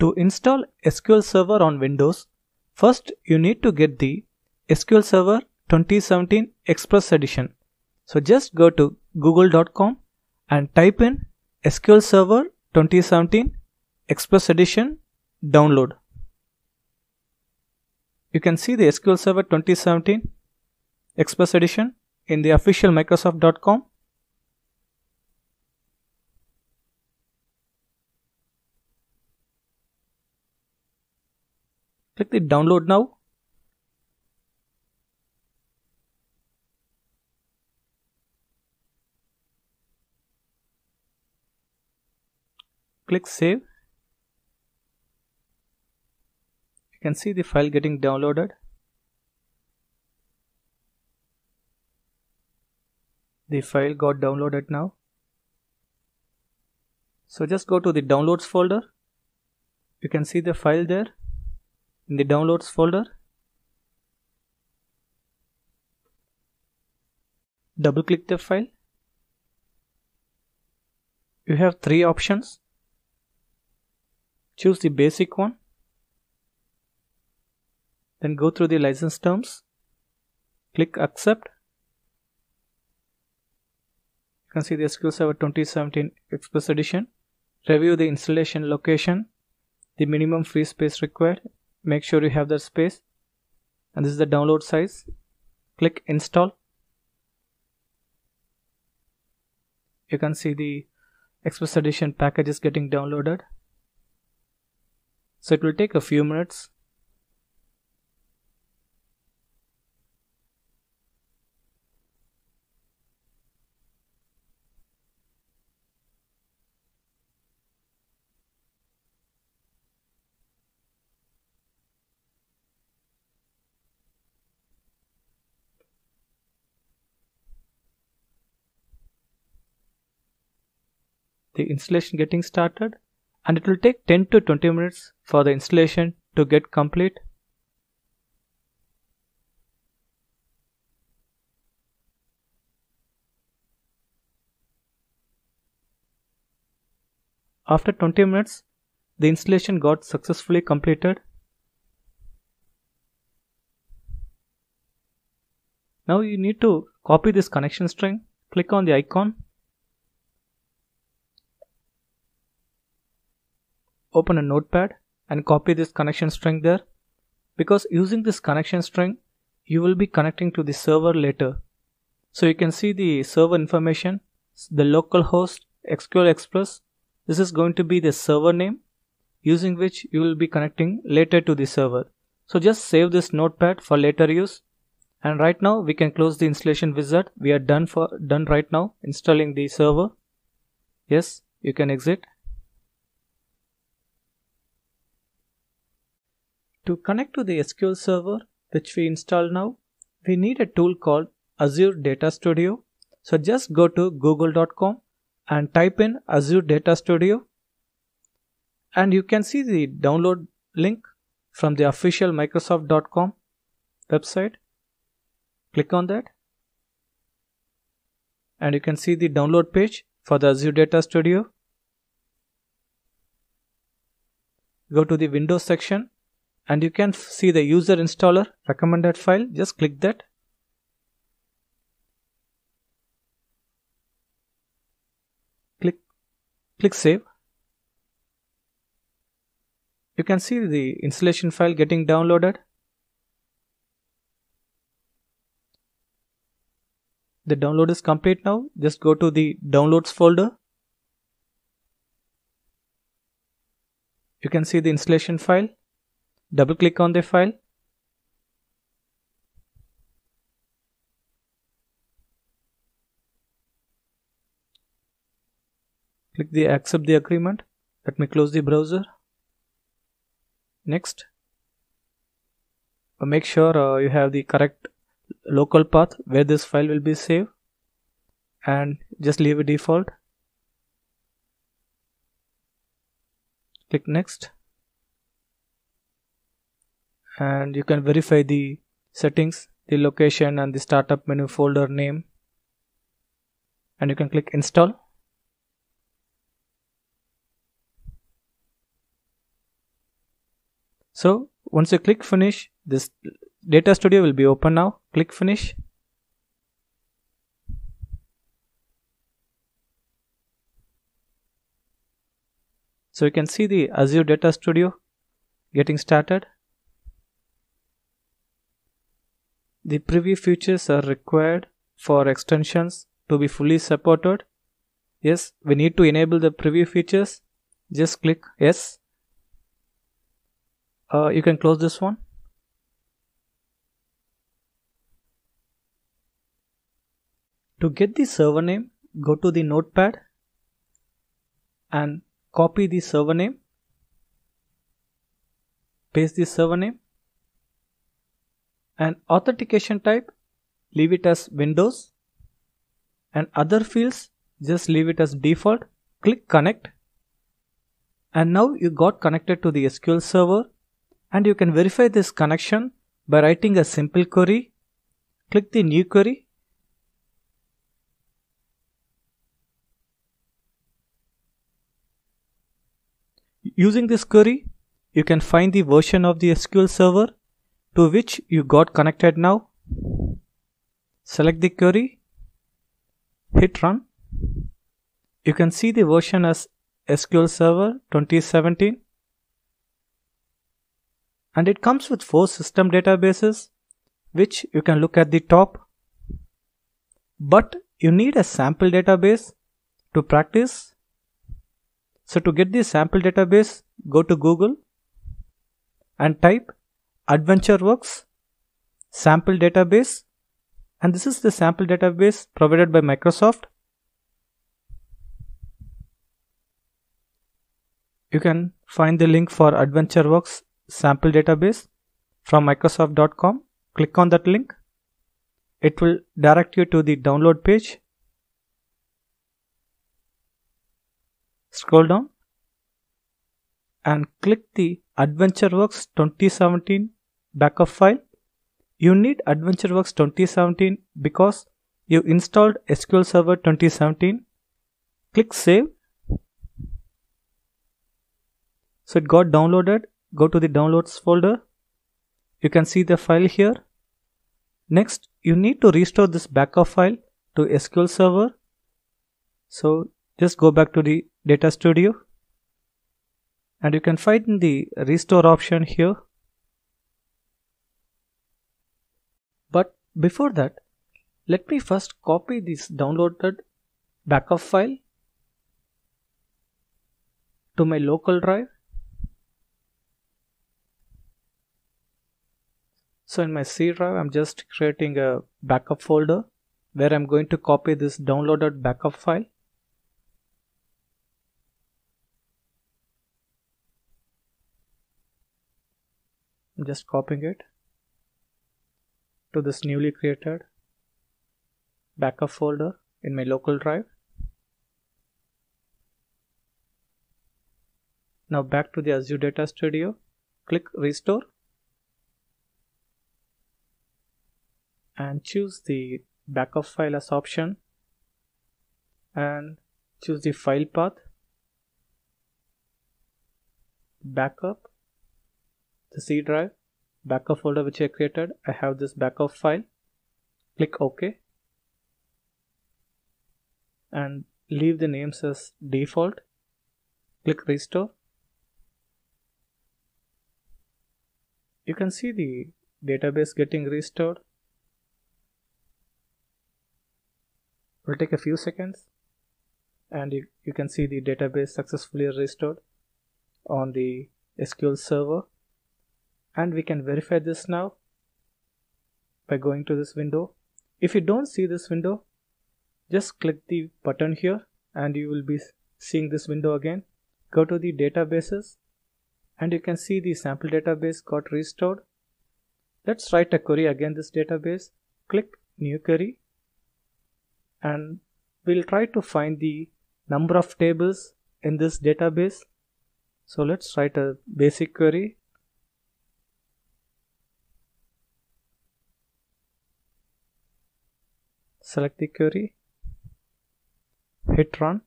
To install SQL Server on Windows, first you need to get the SQL Server 2017 Express Edition. So just go to google.com and type in SQL Server 2017 Express Edition download. You can see the SQL Server 2017 Express Edition in the official Microsoft.com Click the download now. Click save. You can see the file getting downloaded. The file got downloaded now. So just go to the downloads folder. You can see the file there in the downloads folder. Double click the file. You have three options. Choose the basic one. Then go through the license terms. Click accept. You can see the SQL Server 2017 Express Edition. Review the installation location, the minimum free space required, make sure you have that space and this is the download size click install you can see the express edition package is getting downloaded so it will take a few minutes the installation getting started and it will take 10 to 20 minutes for the installation to get complete. After 20 minutes, the installation got successfully completed. Now you need to copy this connection string, click on the icon open a notepad and copy this connection string there because using this connection string you will be connecting to the server later. So you can see the server information, the localhost SQL Express. This is going to be the server name using which you will be connecting later to the server. So just save this notepad for later use. And right now we can close the installation wizard. We are done for done right now installing the server. Yes, you can exit. To connect to the SQL Server, which we install now, we need a tool called Azure Data Studio. So just go to google.com and type in Azure Data Studio and you can see the download link from the official microsoft.com website click on that and you can see the download page for the Azure Data Studio go to the Windows section and you can see the user installer recommended file just click that click click save you can see the installation file getting downloaded the download is complete now just go to the downloads folder you can see the installation file double click on the file click the accept the agreement let me close the browser next uh, make sure uh, you have the correct local path where this file will be saved and just leave it default click next and you can verify the settings the location and the startup menu folder name and you can click install so once you click finish this data studio will be open now click finish so you can see the azure data studio getting started The preview features are required for extensions to be fully supported. Yes, we need to enable the preview features. Just click yes. Uh, you can close this one. To get the server name, go to the notepad and copy the server name, paste the server name an authentication type, leave it as Windows. And other fields, just leave it as default. Click connect. And now you got connected to the SQL server and you can verify this connection by writing a simple query. Click the new query. Using this query, you can find the version of the SQL server to which you got connected now. Select the query, hit run. You can see the version as SQL Server 2017 and it comes with four system databases which you can look at the top. But you need a sample database to practice. So to get the sample database, go to Google and type AdventureWorks, sample database, and this is the sample database provided by Microsoft. You can find the link for AdventureWorks sample database from Microsoft.com. Click on that link. It will direct you to the download page. Scroll down and click the AdventureWorks 2017 backup file. You need AdventureWorks 2017 because you installed SQL Server 2017. Click Save. So it got downloaded. Go to the downloads folder. You can see the file here. Next, you need to restore this backup file to SQL Server. So just go back to the Data Studio and you can find the restore option here but before that let me first copy this downloaded backup file to my local drive so in my C drive I'm just creating a backup folder where I'm going to copy this downloaded backup file I'm just copying it to this newly created backup folder in my local drive. Now back to the Azure Data Studio, click restore and choose the backup file as option and choose the file path backup the C drive, backup folder which I created. I have this backup file. Click OK and leave the names as default. Click restore. You can see the database getting restored. It will take a few seconds and you, you can see the database successfully restored on the SQL server and we can verify this now by going to this window if you don't see this window just click the button here and you will be seeing this window again go to the databases and you can see the sample database got restored let's write a query again this database click new query and we'll try to find the number of tables in this database so let's write a basic query select the query hit run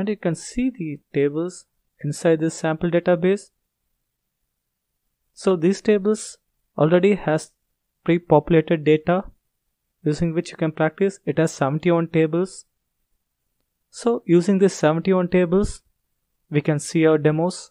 and you can see the tables inside this sample database so these tables already has pre-populated data using which you can practice it has 71 tables so using these 71 tables we can see our demos